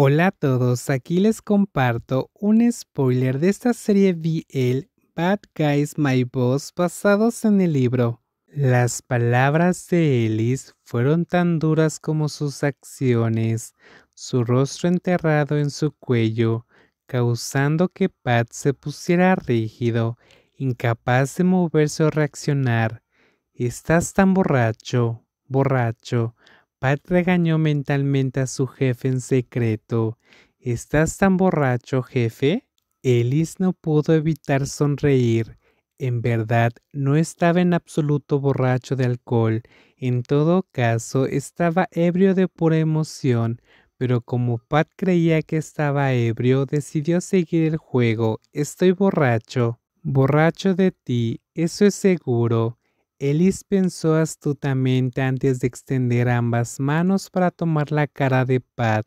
Hola a todos, aquí les comparto un spoiler de esta serie BL Bad Guys My Boss basados en el libro. Las palabras de Ellis fueron tan duras como sus acciones, su rostro enterrado en su cuello, causando que Pat se pusiera rígido, incapaz de moverse o reaccionar. Estás tan borracho, borracho, Pat regañó mentalmente a su jefe en secreto. ¿Estás tan borracho, jefe? Ellis no pudo evitar sonreír. En verdad, no estaba en absoluto borracho de alcohol. En todo caso, estaba ebrio de pura emoción. Pero como Pat creía que estaba ebrio, decidió seguir el juego. Estoy borracho. Borracho de ti, eso es seguro. Ellis pensó astutamente antes de extender ambas manos para tomar la cara de Pat.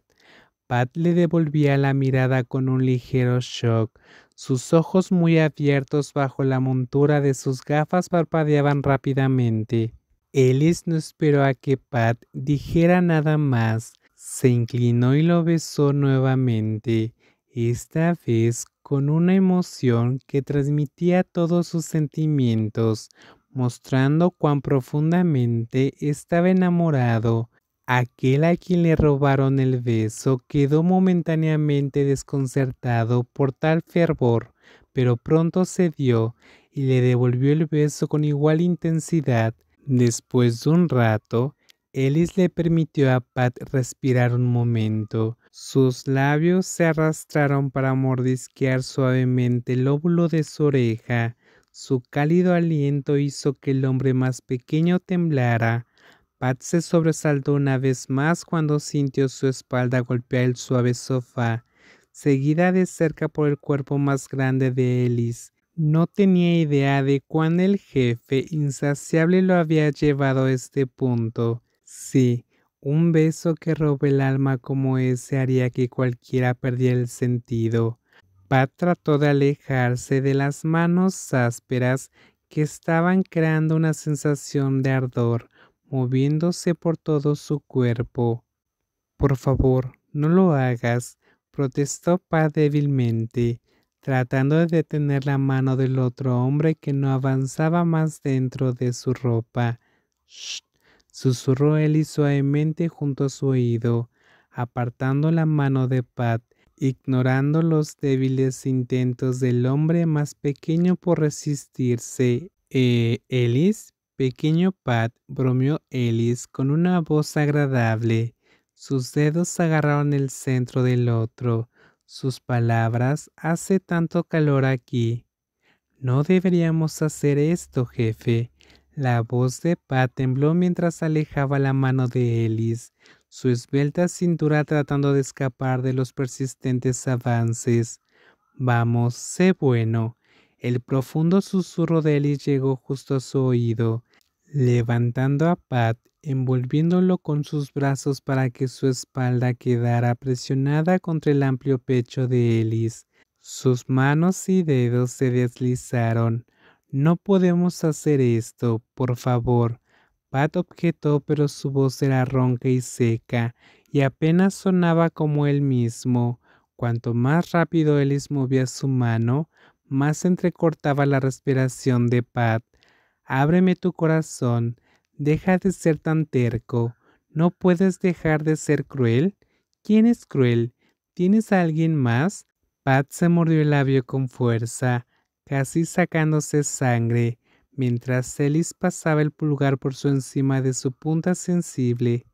Pat le devolvía la mirada con un ligero shock. Sus ojos muy abiertos bajo la montura de sus gafas parpadeaban rápidamente. Ellis no esperó a que Pat dijera nada más. Se inclinó y lo besó nuevamente, esta vez con una emoción que transmitía todos sus sentimientos, mostrando cuán profundamente estaba enamorado. Aquel a quien le robaron el beso quedó momentáneamente desconcertado por tal fervor, pero pronto cedió y le devolvió el beso con igual intensidad. Después de un rato, Ellis le permitió a Pat respirar un momento. Sus labios se arrastraron para mordisquear suavemente el lóbulo de su oreja su cálido aliento hizo que el hombre más pequeño temblara. Pat se sobresaltó una vez más cuando sintió su espalda golpear el suave sofá, seguida de cerca por el cuerpo más grande de Ellis. No tenía idea de cuán el jefe insaciable lo había llevado a este punto. Sí, un beso que robe el alma como ese haría que cualquiera perdiera el sentido. Pat trató de alejarse de las manos ásperas que estaban creando una sensación de ardor moviéndose por todo su cuerpo. Por favor, no lo hagas, protestó Pat débilmente, tratando de detener la mano del otro hombre que no avanzaba más dentro de su ropa. Shh, susurró y suavemente junto a su oído, apartando la mano de Pat ignorando los débiles intentos del hombre más pequeño por resistirse. Eh, Ellis, pequeño Pat, bromeó Ellis con una voz agradable. Sus dedos agarraron el centro del otro. Sus palabras, hace tanto calor aquí. No deberíamos hacer esto, jefe. La voz de Pat tembló mientras alejaba la mano de Ellis su esbelta cintura tratando de escapar de los persistentes avances. Vamos, sé bueno. El profundo susurro de Ellis llegó justo a su oído, levantando a Pat, envolviéndolo con sus brazos para que su espalda quedara presionada contra el amplio pecho de Ellis. Sus manos y dedos se deslizaron. No podemos hacer esto, por favor. Pat objetó, pero su voz era ronca y seca, y apenas sonaba como él mismo. Cuanto más rápido Ellis movía su mano, más entrecortaba la respiración de Pat. Ábreme tu corazón, deja de ser tan terco, no puedes dejar de ser cruel. ¿Quién es cruel? ¿Tienes a alguien más? Pat se mordió el labio con fuerza, casi sacándose sangre. Mientras Celis pasaba el pulgar por su encima de su punta sensible,